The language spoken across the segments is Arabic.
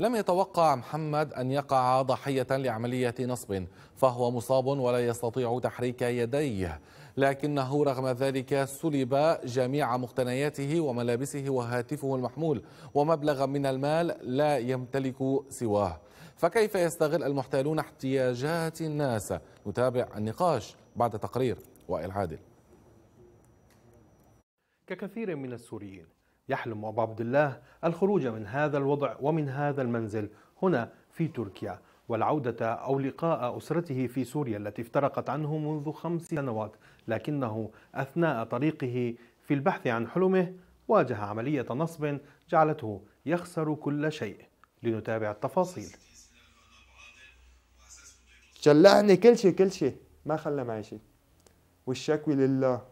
لم يتوقع محمد أن يقع ضحية لعملية نصب فهو مصاب ولا يستطيع تحريك يديه لكنه رغم ذلك سلب جميع مقتنياته وملابسه وهاتفه المحمول ومبلغا من المال لا يمتلك سواه فكيف يستغل المحتالون احتياجات الناس نتابع النقاش بعد تقرير وائل عادل ككثير من السوريين يحلم أبو عبد الله الخروج من هذا الوضع ومن هذا المنزل هنا في تركيا والعودة أو لقاء أسرته في سوريا التي افترقت عنه منذ خمس سنوات لكنه أثناء طريقه في البحث عن حلمه واجه عملية نصب جعلته يخسر كل شيء لنتابع التفاصيل شلعني كل شيء كل شيء ما خلى معي شيء والشكوى لله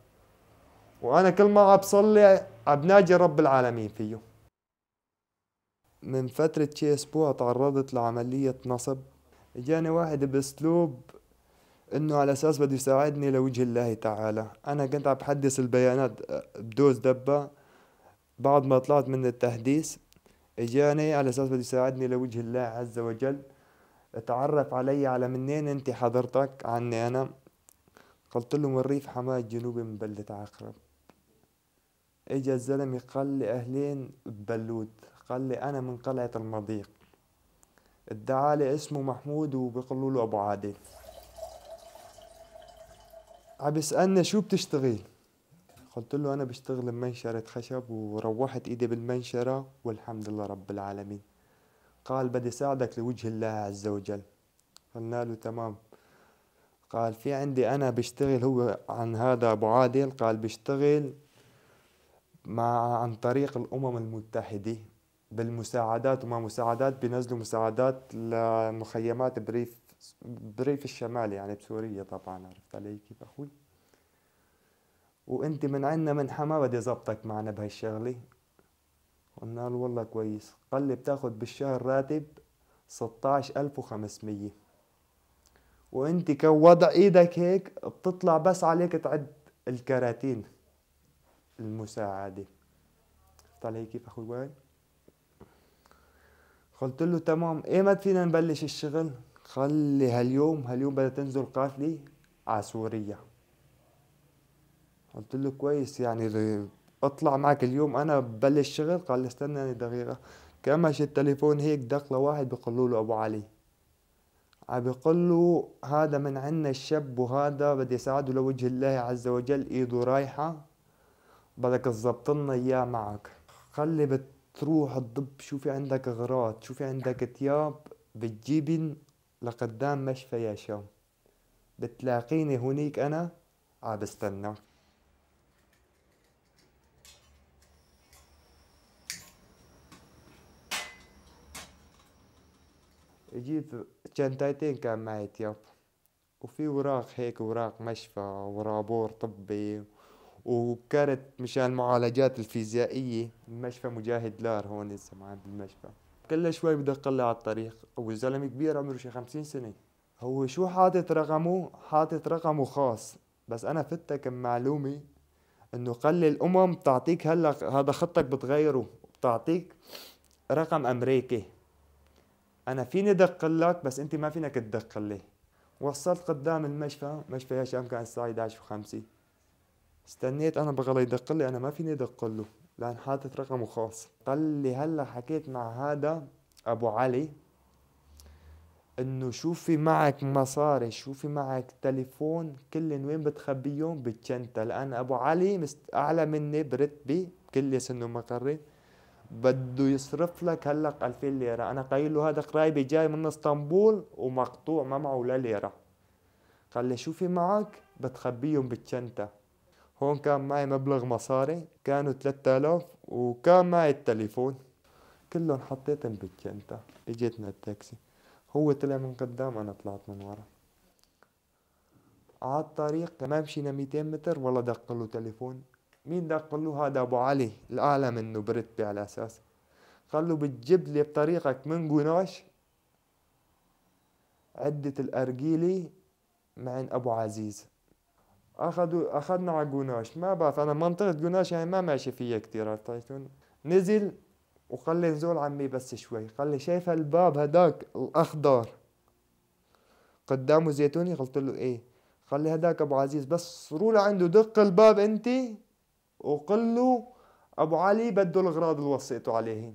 وانا كل ما بصلي ابناجي رب العالمين فيه من فترة شي اسبوع تعرضت لعملية نصب اجاني واحد باسلوب انه على اساس بده يساعدني لوجه الله تعالى انا كنت عم بحدث البيانات بدوز دبة بعد ما طلعت من التحديث اجاني على اساس بده يساعدني لوجه الله عز وجل تعرف علي على منين انت حضرتك عني انا قلت له من ريف حماه الجنوبي من بلدة عقرب اجى الزلمة قال لي اهلين ببلود قال لي انا من قلعة المضيق ادعى لي اسمه محمود وبيقولوا له ابو عادل عم بيسالنا شو بتشتغل قلت له انا بشتغل بمنشرة خشب وروحت ايدي بالمنشرة والحمد لله رب العالمين قال بدي ساعدك لوجه الله عز وجل قلنا له تمام قال في عندي انا بشتغل هو عن هذا ابو عادل قال بشتغل مع عن طريق الأمم المتحدة بالمساعدات وما مساعدات بينزلوا مساعدات لمخيمات بريف بريف الشمال يعني بسوريا طبعا عرفت علي كيف أخوي وانت من عنا من حما بدي زبطك معنا بهالشغلة قلنا له والله كويس قال لي بتاخد بالشهر راتب 16500 ألف وخمسمية وانت كوضع ايدك هيك بتطلع بس عليك تعد الكراتين المساعدة عرفت علي كيف أخوي قلت له تمام ايمت فينا نبلش الشغل؟ خلي هاليوم هاليوم بدها تنزل قافلة على سوريا قلت له كويس يعني اطلع معك اليوم انا ببلش شغل قال لي استناني دقيقة كمش التليفون هيك دق لواحد بقول له ابو علي عم بقول له هذا من عنا الشاب وهذا بدي اساعده لوجه الله عز وجل ايده رايحة بدك تظبط اياه معك خلي بتروح تضب شو في عندك غراض شو في عندك تياب بتجيبن لقدام مشفى يا شام بتلاقيني هونيك انا عم آه، بستنى اجيت جنتايتين كان معي تياب وفي وراق هيك وراق مشفى ورابور طبي وكانت مشان المعالجات الفيزيائية مشفى مجاهد لار هون لسه عند بالمشفى كل شوي بدي اطلع على الطريق الزلمة كبير عمره شي 50 سنة هو شو حاطط رقمه حاطط رقمه خاص بس انا فتة كم معلومة انه قال لي الامم بتعطيك هلا هذا خطك بتغيره بتعطيك رقم امريكي انا فيني ادق لك بس انت ما فينك تدق لي وصلت قدام المشفى مشفى هشام كان الساعة 11:05 استنيت انا بغلى يدق لي انا ما فيني ادق له لان حاطط رقمه خاص قال لي هلا حكيت مع هذا ابو علي انه شوفي معك مصاري شوفي معك تليفون كل وين بتخبيهم بالشنطة لان ابو علي مست... اعلى مني برتبي كل سنه مقري بده يصرف لك هلا 2000 ليرة انا قايل له هذا قرايبي جاي من اسطنبول ومقطوع ما معه ولا ليرة قال لي شوفي معك بتخبيهم بالشنطة هون كان معي مبلغ مصاري كانوا 3000 وكان معي التليفون كلهم حطيتهم بالشنطة اجتنا التاكسي هو طلع من قدام انا طلعت من ورا على الطريق ما مشينا 200 متر والله دق له تليفون مين دق له هذا ابو علي الاعلى منه برتبي على اساس قال له بتجيب لي بطريقك من قناش عدة الأرجيلي معن أبو عزيز اخذوا اخذنا على جوناش ما بعرف انا منطقه جوناش يعني ما ماشي فيها كثير نزل وقال لي نزول عمي بس شوي قال لي شايف الباب هداك الاخضر قدامه زيتوني قلت له ايه قال لي هداك ابو عزيز بس روح لعنده دق الباب انت وقل له ابو علي بده الاغراض اللي وصيته عليهن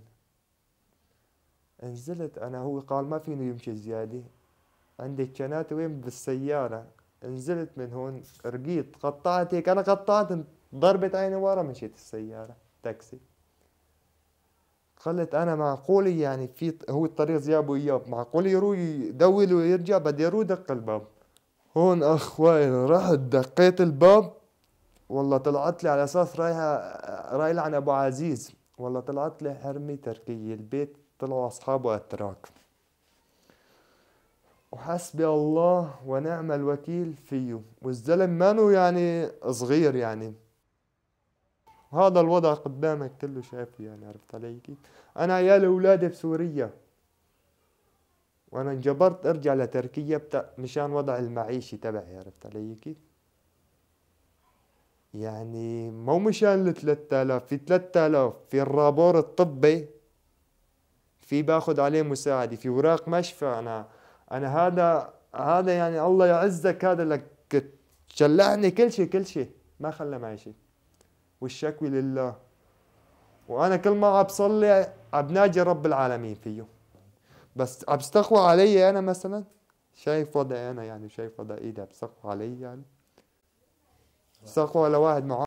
نزلت انا هو قال ما فيني يمشي زياده عندي كنات وين بالسياره نزلت من هون رقيت قطعت هيك انا قطعت ضربت عيني ورا مشيت السياره تاكسي قلت انا معقول يعني في هو الطريق زياب اياه معقول يروح يدول ويرجع بدي اروح دق الباب هون اخوي رحت دقيت الباب والله طلعت لي على اساس رايحه رايله عن ابو عزيز والله طلعت لي حرمه تركيه البيت طلعوا اصحابه اتراك وحسبي الله ونعم الوكيل فيه والزلم مانو يعني صغير يعني هذا الوضع قدامك كله شايفه يعني عرفت علي كيف انا عيالي اولادي بسوريا وانا انجبرت ارجع لتركيا مشان وضع المعيشي تبعي عرفت علي كيف يعني مو مشان ال 3000 في 3000 في الرابور الطبي في باخذ عليه مساعده في اوراق مشفى انا انا هذا هذا يعني الله يعزك هذا لك شلعني كل شيء كل شيء ما خلى معي شيء والشكوي لله وانا كل ما عم بصلي عم ناجي رب العالمين فيه بس عم بستقوى علي انا مثلا شايف وضعي انا يعني شايف وضع ايدي عم بستقوى علي يعني استقوى على واحد معاه